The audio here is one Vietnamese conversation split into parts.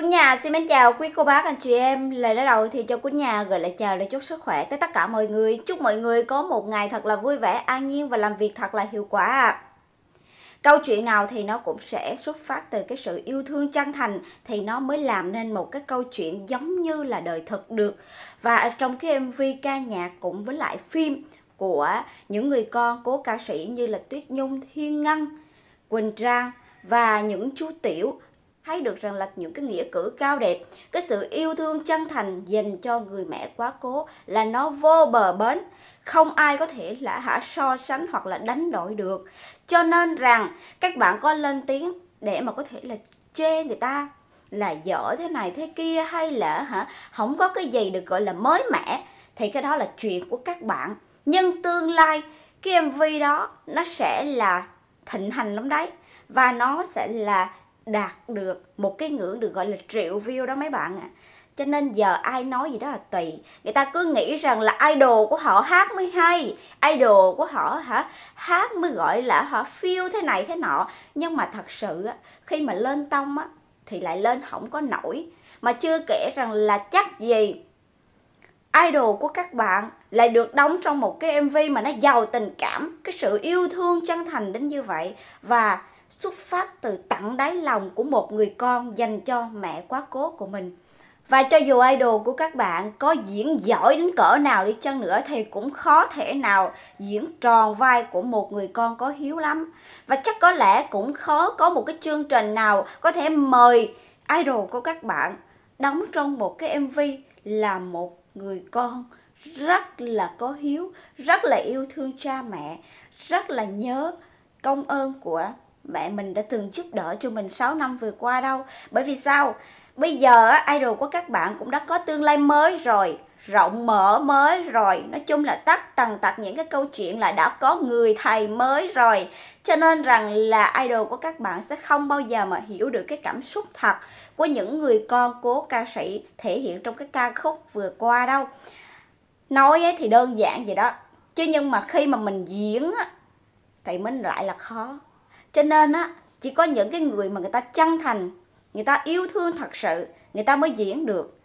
Quýnh Nhà xin mến chào quý cô bác anh chị em Lời nói đầu thì cho Quýnh Nhà gửi lời chào lời chúc sức khỏe tới tất cả mọi người Chúc mọi người có một ngày thật là vui vẻ, an nhiên và làm việc thật là hiệu quả Câu chuyện nào thì nó cũng sẽ xuất phát từ cái sự yêu thương chân thành Thì nó mới làm nên một cái câu chuyện giống như là đời thật được Và trong cái MV ca nhạc cũng với lại phim của những người con cố ca sĩ như là Tuyết Nhung, Thiên Ngân, Quỳnh Trang và những chú tiểu thấy được rằng là những cái nghĩa cử cao đẹp cái sự yêu thương chân thành dành cho người mẹ quá cố là nó vô bờ bến không ai có thể là hả so sánh hoặc là đánh đổi được cho nên rằng các bạn có lên tiếng để mà có thể là chê người ta là dở thế này thế kia hay là hả không có cái gì được gọi là mới mẻ thì cái đó là chuyện của các bạn nhưng tương lai cái mv đó nó sẽ là thịnh hành lắm đấy và nó sẽ là đạt được một cái ngưỡng được gọi là triệu view đó mấy bạn ạ à. cho nên giờ ai nói gì đó là tùy người ta cứ nghĩ rằng là idol của họ hát mới hay idol của họ hả hát mới gọi là họ feel thế này thế nọ nhưng mà thật sự á, khi mà lên tông á thì lại lên không có nổi mà chưa kể rằng là chắc gì idol của các bạn lại được đóng trong một cái mv mà nó giàu tình cảm cái sự yêu thương chân thành đến như vậy và xuất phát từ tận đáy lòng của một người con dành cho mẹ quá cố của mình. Và cho dù idol của các bạn có diễn giỏi đến cỡ nào đi chăng nữa thì cũng khó thể nào diễn tròn vai của một người con có hiếu lắm. Và chắc có lẽ cũng khó có một cái chương trình nào có thể mời idol của các bạn đóng trong một cái MV là một người con rất là có hiếu, rất là yêu thương cha mẹ, rất là nhớ công ơn của mẹ mình đã từng giúp đỡ cho mình 6 năm vừa qua đâu. Bởi vì sao? Bây giờ idol của các bạn cũng đã có tương lai mới rồi, rộng mở mới rồi. Nói chung là tắt tầng tật những cái câu chuyện là đã có người thầy mới rồi. Cho nên rằng là idol của các bạn sẽ không bao giờ mà hiểu được cái cảm xúc thật của những người con cố ca sĩ thể hiện trong cái ca khúc vừa qua đâu. Nói ấy thì đơn giản vậy đó. Chứ nhưng mà khi mà mình diễn thì mình lại là khó cho nên á chỉ có những cái người mà người ta chân thành người ta yêu thương thật sự người ta mới diễn được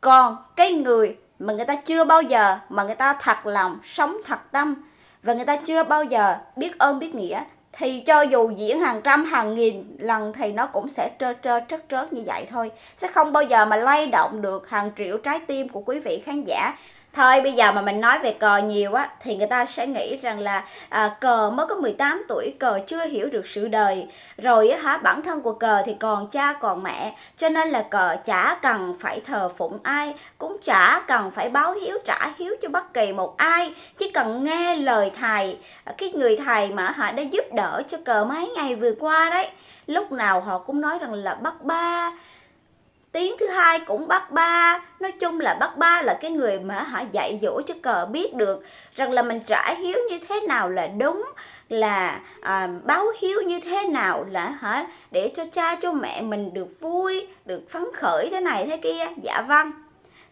còn cái người mà người ta chưa bao giờ mà người ta thật lòng sống thật tâm và người ta chưa bao giờ biết ơn biết nghĩa thì cho dù diễn hàng trăm hàng nghìn lần thì nó cũng sẽ trơ trơ trớt trớt như vậy thôi sẽ không bao giờ mà lay động được hàng triệu trái tim của quý vị khán giả thôi bây giờ mà mình nói về cờ nhiều á thì người ta sẽ nghĩ rằng là à, cờ mới có 18 tuổi cờ chưa hiểu được sự đời rồi á hả bản thân của cờ thì còn cha còn mẹ cho nên là cờ chả cần phải thờ phụng ai cũng chả cần phải báo hiếu trả hiếu cho bất kỳ một ai chỉ cần nghe lời thầy cái người thầy mà họ đã giúp đỡ cho cờ mấy ngày vừa qua đấy lúc nào họ cũng nói rằng là bác ba tiếng thứ hai cũng bắt ba nói chung là bắt ba là cái người mà họ dạy dỗ cho cờ biết được rằng là mình trả hiếu như thế nào là đúng là à, báo hiếu như thế nào là hả để cho cha cho mẹ mình được vui được phấn khởi thế này thế kia dạ vâng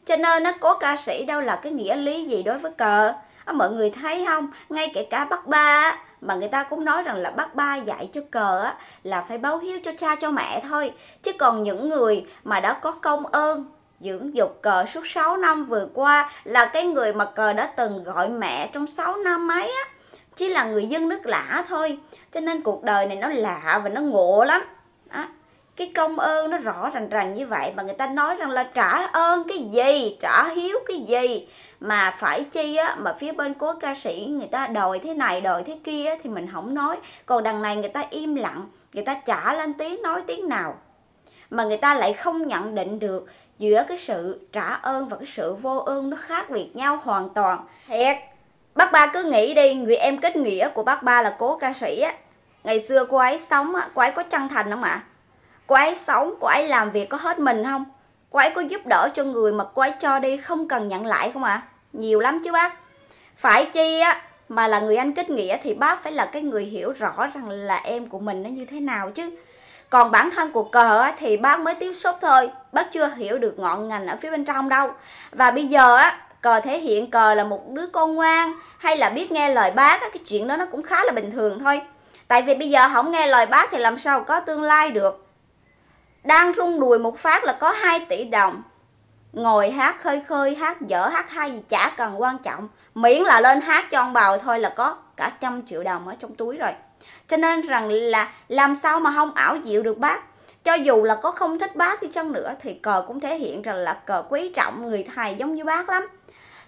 cho nên nó có ca sĩ đâu là cái nghĩa lý gì đối với cờ mọi người thấy không ngay kể cả bắt ba mà người ta cũng nói rằng là bác ba dạy cho cờ á, là phải báo hiếu cho cha cho mẹ thôi chứ còn những người mà đã có công ơn dưỡng dục cờ suốt 6 năm vừa qua là cái người mà cờ đã từng gọi mẹ trong 6 năm mấy á chỉ là người dân nước lạ thôi cho nên cuộc đời này nó lạ và nó ngộ lắm đó cái công ơn nó rõ ràng ràng như vậy mà người ta nói rằng là trả ơn cái gì trả hiếu cái gì mà phải chi á mà phía bên cố ca sĩ người ta đòi thế này đòi thế kia á, thì mình không nói còn đằng này người ta im lặng người ta trả lên tiếng nói tiếng nào mà người ta lại không nhận định được giữa cái sự trả ơn và cái sự vô ơn nó khác biệt nhau hoàn toàn thiệt bác ba cứ nghĩ đi người em kết nghĩa của bác ba là cố ca sĩ á ngày xưa cô ấy sống á cô ấy có chân thành không ạ à? cô ấy sống cô ấy làm việc có hết mình không cô ấy có giúp đỡ cho người mà cô ấy cho đi không cần nhận lại không ạ à? nhiều lắm chứ bác phải chi á mà là người anh kết nghĩa thì bác phải là cái người hiểu rõ rằng là em của mình nó như thế nào chứ còn bản thân của cờ á, thì bác mới tiếp xúc thôi bác chưa hiểu được ngọn ngành ở phía bên trong đâu và bây giờ á cờ thể hiện cờ là một đứa con ngoan hay là biết nghe lời bác á, cái chuyện đó nó cũng khá là bình thường thôi tại vì bây giờ không nghe lời bác thì làm sao có tương lai được đang rung đùi một phát là có 2 tỷ đồng ngồi hát khơi khơi hát dở hát hay gì chả cần quan trọng miễn là lên hát cho ông bào thôi là có cả trăm triệu đồng ở trong túi rồi cho nên rằng là làm sao mà không ảo diệu được bác cho dù là có không thích bác đi chăng nữa thì cờ cũng thể hiện rằng là cờ quý trọng người thầy giống như bác lắm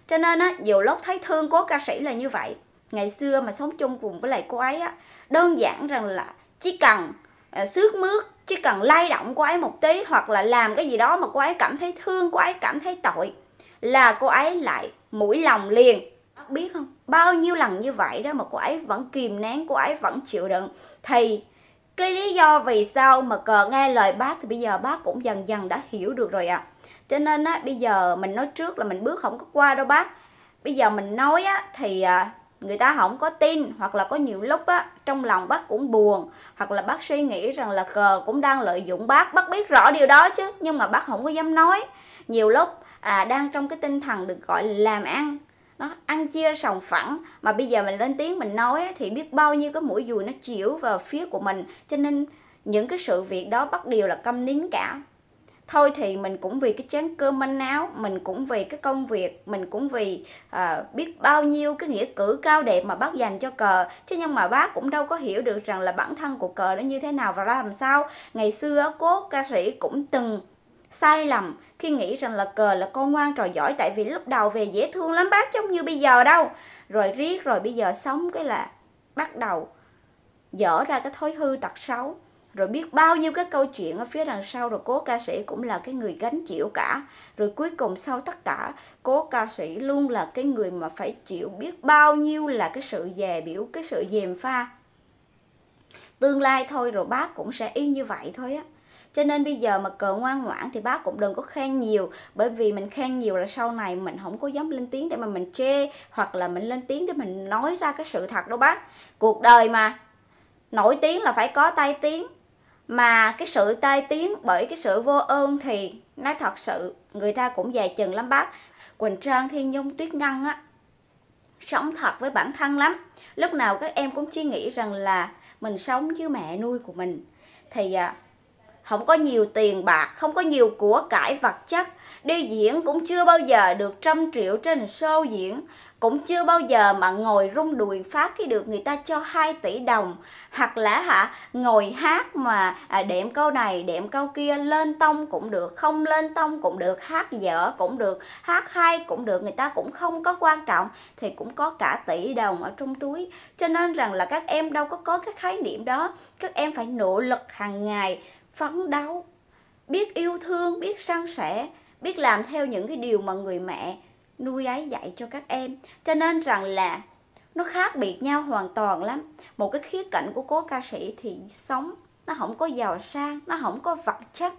cho nên á nhiều lúc thấy thương cố ca sĩ là như vậy ngày xưa mà sống chung cùng với lại cô ấy á đơn giản rằng là chỉ cần sướt ờ, mướt chỉ cần lay động cô ấy một tí hoặc là làm cái gì đó mà cô ấy cảm thấy thương cô ấy cảm thấy tội là cô ấy lại mũi lòng liền biết không bao nhiêu lần như vậy đó mà cô ấy vẫn kìm nén cô ấy vẫn chịu đựng thì cái lý do vì sao mà cờ nghe lời bác thì bây giờ bác cũng dần dần đã hiểu được rồi ạ à. cho nên á bây giờ mình nói trước là mình bước không có qua đâu bác bây giờ mình nói á thì à, người ta không có tin hoặc là có nhiều lúc á trong lòng bác cũng buồn hoặc là bác suy nghĩ rằng là cờ cũng đang lợi dụng bác bác biết rõ điều đó chứ nhưng mà bác không có dám nói nhiều lúc à, đang trong cái tinh thần được gọi là làm ăn nó ăn chia sòng phẳng mà bây giờ mình lên tiếng mình nói thì biết bao nhiêu cái mũi dùi nó chiếu vào phía của mình cho nên những cái sự việc đó bắt đều là câm nín cả thôi thì mình cũng vì cái chén cơm manh áo mình cũng vì cái công việc mình cũng vì uh, biết bao nhiêu cái nghĩa cử cao đẹp mà bác dành cho cờ chứ nhưng mà bác cũng đâu có hiểu được rằng là bản thân của cờ nó như thế nào và ra làm sao ngày xưa cố ca sĩ cũng từng sai lầm khi nghĩ rằng là cờ là con ngoan trò giỏi tại vì lúc đầu về dễ thương lắm bác giống như bây giờ đâu rồi riết rồi bây giờ sống cái là bắt đầu dở ra cái thói hư tật xấu rồi biết bao nhiêu cái câu chuyện ở phía đằng sau rồi cố ca sĩ cũng là cái người gánh chịu cả rồi cuối cùng sau tất cả cố ca sĩ luôn là cái người mà phải chịu biết bao nhiêu là cái sự dè biểu cái sự dèm pha tương lai thôi rồi bác cũng sẽ y như vậy thôi á cho nên bây giờ mà cờ ngoan ngoãn thì bác cũng đừng có khen nhiều bởi vì mình khen nhiều là sau này mình không có dám lên tiếng để mà mình chê hoặc là mình lên tiếng để mình nói ra cái sự thật đâu bác cuộc đời mà nổi tiếng là phải có tai tiếng mà cái sự tai tiếng bởi cái sự vô ơn thì nói thật sự người ta cũng dài chừng lắm bác quỳnh trang thiên nhung tuyết ngăn á sống thật với bản thân lắm lúc nào các em cũng chỉ nghĩ rằng là mình sống với mẹ nuôi của mình thì à, không có nhiều tiền bạc không có nhiều của cải vật chất đi diễn cũng chưa bao giờ được trăm triệu trên show diễn cũng chưa bao giờ mà ngồi rung đùi phát khi được người ta cho 2 tỷ đồng hoặc là hả ngồi hát mà à, đệm câu này đệm câu kia lên tông cũng được không lên tông cũng được hát dở cũng được hát hay cũng được người ta cũng không có quan trọng thì cũng có cả tỷ đồng ở trong túi cho nên rằng là các em đâu có có cái khái niệm đó các em phải nỗ lực hàng ngày phấn đấu biết yêu thương biết san sẻ biết làm theo những cái điều mà người mẹ nuôi ấy dạy cho các em cho nên rằng là nó khác biệt nhau hoàn toàn lắm một cái khía cạnh của cố ca sĩ thì sống nó không có giàu sang nó không có vật chất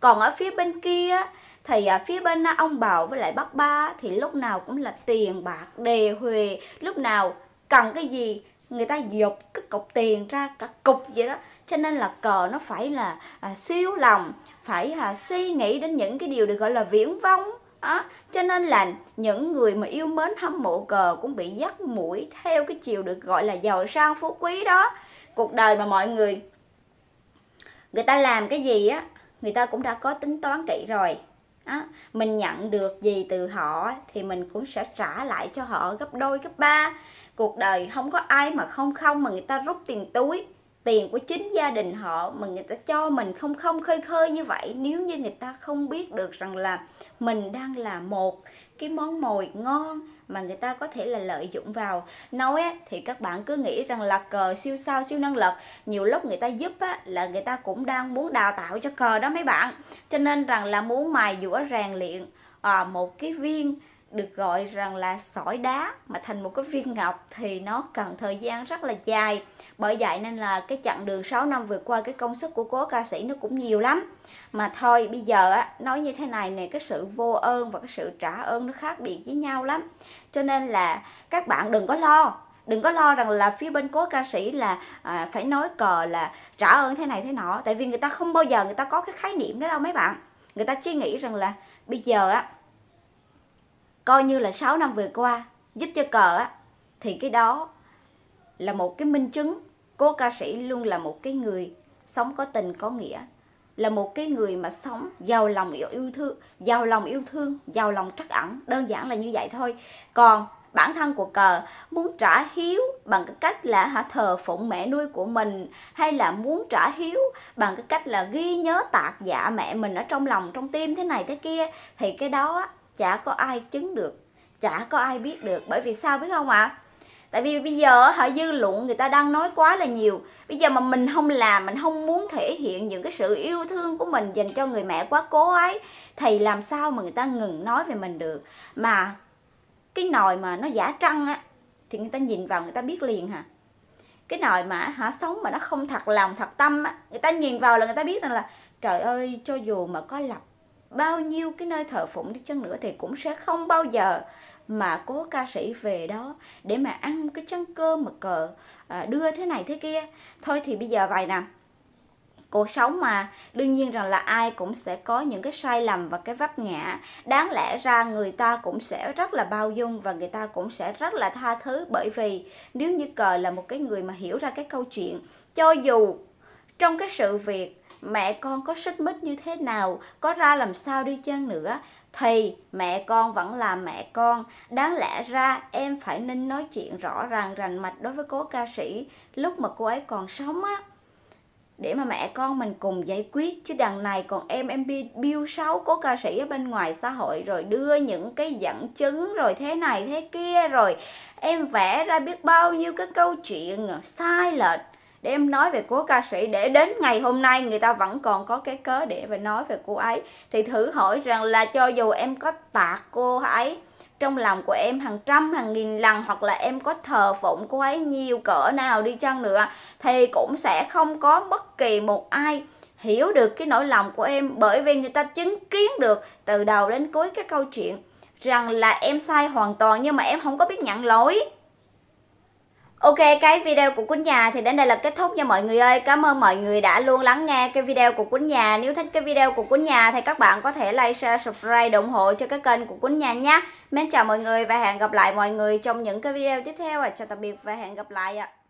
còn ở phía bên kia thì ở phía bên à, ông bảo với lại bác ba thì lúc nào cũng là tiền bạc đề huề lúc nào cần cái gì người ta dục cái cục tiền ra cả cục vậy đó cho nên là cờ nó phải là à, siêu lòng phải à, suy nghĩ đến những cái điều được gọi là viễn vong đó cho nên là những người mà yêu mến hâm mộ cờ cũng bị dắt mũi theo cái chiều được gọi là giàu sang phú quý đó cuộc đời mà mọi người người ta làm cái gì á người ta cũng đã có tính toán kỹ rồi á mình nhận được gì từ họ thì mình cũng sẽ trả lại cho họ gấp đôi gấp ba cuộc đời không có ai mà không không mà người ta rút tiền túi tiền của chính gia đình họ mà người ta cho mình không không khơi khơi như vậy nếu như người ta không biết được rằng là mình đang là một cái món mồi ngon mà người ta có thể là lợi dụng vào nói á, thì các bạn cứ nghĩ rằng là cờ siêu sao siêu năng lực nhiều lúc người ta giúp á, là người ta cũng đang muốn đào tạo cho cờ đó mấy bạn cho nên rằng là muốn mài dũa rèn luyện à, một cái viên được gọi rằng là sỏi đá mà thành một cái viên ngọc thì nó cần thời gian rất là dài bởi vậy nên là cái chặng đường 6 năm vừa qua cái công sức của cố ca sĩ nó cũng nhiều lắm mà thôi bây giờ á, nói như thế này nè cái sự vô ơn và cái sự trả ơn nó khác biệt với nhau lắm cho nên là các bạn đừng có lo đừng có lo rằng là phía bên cố ca sĩ là à, phải nói cờ là trả ơn thế này thế nọ tại vì người ta không bao giờ người ta có cái khái niệm đó đâu mấy bạn người ta chỉ nghĩ rằng là bây giờ á coi như là 6 năm vừa qua giúp cho cờ á thì cái đó là một cái minh chứng cô ca sĩ luôn là một cái người sống có tình có nghĩa là một cái người mà sống giàu lòng yêu, yêu thương giàu lòng yêu thương giàu lòng trắc ẩn đơn giản là như vậy thôi còn bản thân của cờ muốn trả hiếu bằng cái cách là hả thờ phụng mẹ nuôi của mình hay là muốn trả hiếu bằng cái cách là ghi nhớ tạc dạ mẹ mình ở trong lòng trong tim thế này thế kia thì cái đó chả có ai chứng được chả có ai biết được bởi vì sao biết không ạ à? tại vì bây giờ họ dư luận người ta đang nói quá là nhiều bây giờ mà mình không làm mình không muốn thể hiện những cái sự yêu thương của mình dành cho người mẹ quá cố ấy thì làm sao mà người ta ngừng nói về mình được mà cái nồi mà nó giả trăng á thì người ta nhìn vào người ta biết liền hả cái nồi mà hả sống mà nó không thật lòng thật tâm á người ta nhìn vào là người ta biết rằng là trời ơi cho dù mà có lập bao nhiêu cái nơi thờ phụng đi chăng nữa thì cũng sẽ không bao giờ mà cố ca sĩ về đó để mà ăn cái chân cơm mà cờ à, đưa thế này thế kia thôi thì bây giờ vậy nè cuộc sống mà đương nhiên rằng là ai cũng sẽ có những cái sai lầm và cái vấp ngã đáng lẽ ra người ta cũng sẽ rất là bao dung và người ta cũng sẽ rất là tha thứ bởi vì nếu như cờ là một cái người mà hiểu ra cái câu chuyện cho dù trong cái sự việc mẹ con có xích mích như thế nào có ra làm sao đi chăng nữa thì mẹ con vẫn là mẹ con đáng lẽ ra em phải nên nói chuyện rõ ràng rành mạch đối với cố ca sĩ lúc mà cô ấy còn sống á để mà mẹ con mình cùng giải quyết chứ đằng này còn em em bi biêu xấu cố ca sĩ ở bên ngoài xã hội rồi đưa những cái dẫn chứng rồi thế này thế kia rồi em vẽ ra biết bao nhiêu cái câu chuyện sai lệch để em nói về cô ca sĩ để đến ngày hôm nay người ta vẫn còn có cái cớ để mà nói về cô ấy thì thử hỏi rằng là cho dù em có tạc cô ấy trong lòng của em hàng trăm hàng nghìn lần hoặc là em có thờ phụng cô ấy nhiều cỡ nào đi chăng nữa thì cũng sẽ không có bất kỳ một ai hiểu được cái nỗi lòng của em bởi vì người ta chứng kiến được từ đầu đến cuối cái câu chuyện rằng là em sai hoàn toàn nhưng mà em không có biết nhận lỗi Ok, cái video của Quýnh Nhà thì đến đây là kết thúc nha mọi người ơi. Cảm ơn mọi người đã luôn lắng nghe cái video của Quýnh Nhà. Nếu thích cái video của Quýnh Nhà thì các bạn có thể like, share, subscribe, ủng hộ cho cái kênh của Quýnh Nhà nhé. Mến chào mọi người và hẹn gặp lại mọi người trong những cái video tiếp theo. À. Chào tạm biệt và hẹn gặp lại ạ.